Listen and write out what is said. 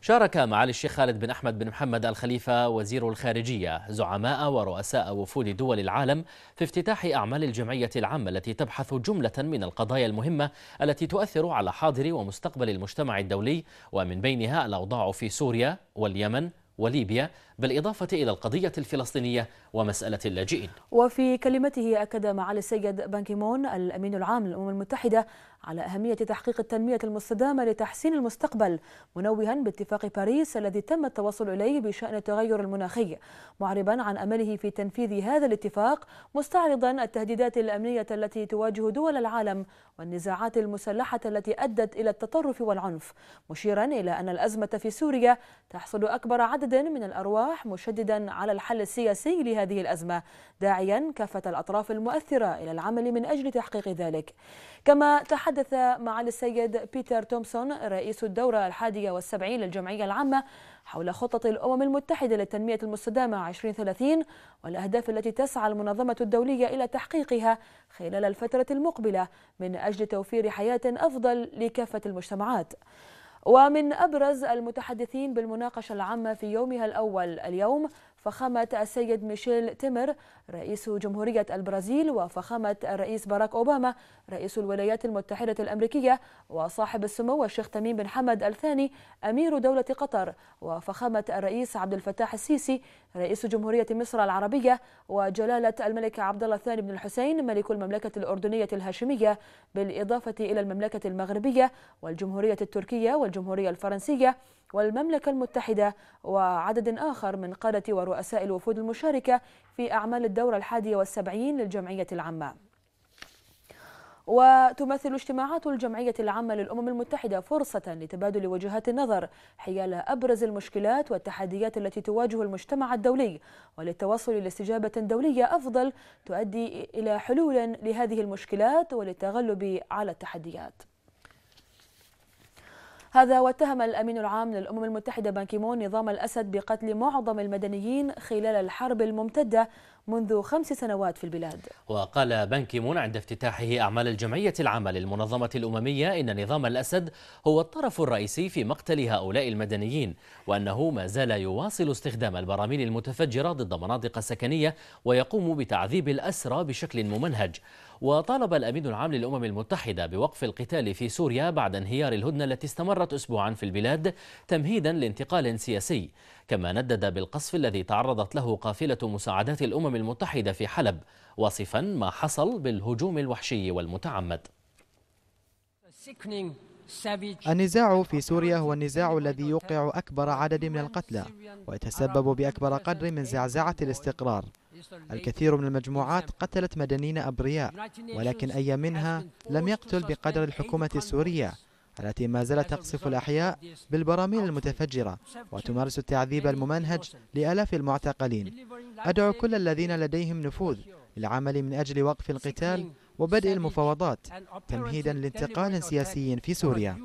شارك معالي الشيخ خالد بن أحمد بن محمد الخليفة وزير الخارجية زعماء ورؤساء وفود دول العالم في افتتاح أعمال الجمعية العامة التي تبحث جملة من القضايا المهمة التي تؤثر على حاضر ومستقبل المجتمع الدولي ومن بينها الأوضاع في سوريا واليمن وليبيا بالإضافة إلى القضية الفلسطينية ومسألة اللاجئين وفي كلمته أكد معالي السيد بانكيمون الأمين العام للأمم المتحدة على أهمية تحقيق التنمية المستدامة لتحسين المستقبل منوها باتفاق باريس الذي تم التوصل إليه بشأن التغير المناخي معربا عن أمله في تنفيذ هذا الاتفاق مستعرضا التهديدات الأمنية التي تواجه دول العالم والنزاعات المسلحة التي أدت إلى التطرف والعنف مشيرا إلى أن الأزمة في سوريا تحصل أكبر عدد من الأرواح الصباح مشددا على الحل السياسي لهذه الأزمة داعيا كافة الأطراف المؤثرة إلى العمل من أجل تحقيق ذلك كما تحدث معالي السيد بيتر تومسون رئيس الدورة الحادية والسبعين للجمعية العامة حول خطة الأمم المتحدة للتنمية المستدامة 2030 والأهداف التي تسعى المنظمة الدولية إلى تحقيقها خلال الفترة المقبلة من أجل توفير حياة أفضل لكافة المجتمعات ومن أبرز المتحدثين بالمناقشة العامة في يومها الأول اليوم فخامة السيد ميشيل تيمر رئيس جمهورية البرازيل وفخامة الرئيس باراك أوباما رئيس الولايات المتحدة الأمريكية وصاحب السمو الشيخ تميم بن حمد الثاني أمير دولة قطر وفخامة الرئيس عبد الفتاح السيسي رئيس جمهورية مصر العربية وجلالة الملك عبد الله الثاني بن الحسين ملك المملكة الأردنية الهاشمية بالإضافة إلى المملكة المغربية والجمهورية التركية والجمهورية الجمهورية الفرنسية والمملكة المتحدة وعدد آخر من قادة ورؤساء الوفود المشاركة في أعمال الدورة الحادية والسبعين للجمعية العامة وتمثل اجتماعات الجمعية العامة للأمم المتحدة فرصة لتبادل وجهات النظر حيال أبرز المشكلات والتحديات التي تواجه المجتمع الدولي وللتوصل لاستجابة دولية أفضل تؤدي إلى حلول لهذه المشكلات وللتغلب على التحديات هذا واتهم الأمين العام للأمم المتحدة بانكيمون نظام الأسد بقتل معظم المدنيين خلال الحرب الممتدة منذ خمس سنوات في البلاد وقال بان كيمون عند افتتاحه أعمال الجمعية العامة للمنظمة الأممية إن نظام الأسد هو الطرف الرئيسي في مقتل هؤلاء المدنيين وأنه ما زال يواصل استخدام البراميل المتفجرة ضد مناطق سكنية ويقوم بتعذيب الأسرى بشكل ممنهج وطالب الأمين العام للأمم المتحدة بوقف القتال في سوريا بعد انهيار الهدنة التي استمرت أسبوعا في البلاد تمهيدا لانتقال سياسي كما ندد بالقصف الذي تعرضت له قافلة مساعدات الأمم المتحدة في حلب واصفا ما حصل بالهجوم الوحشي والمتعمد النزاع في سوريا هو النزاع الذي يوقع أكبر عدد من القتلى ويتسبب بأكبر قدر من زعزعة الاستقرار الكثير من المجموعات قتلت مدنيين أبرياء ولكن أي منها لم يقتل بقدر الحكومة السورية التي ما زالت تقصف الأحياء بالبراميل المتفجرة وتمارس التعذيب يعني الممنهج لألاف المعتقلين أدعو كل الذين لديهم نفوذ للعمل من أجل وقف القتال وبدء المفاوضات تمهيدا لانتقال سياسي في سوريا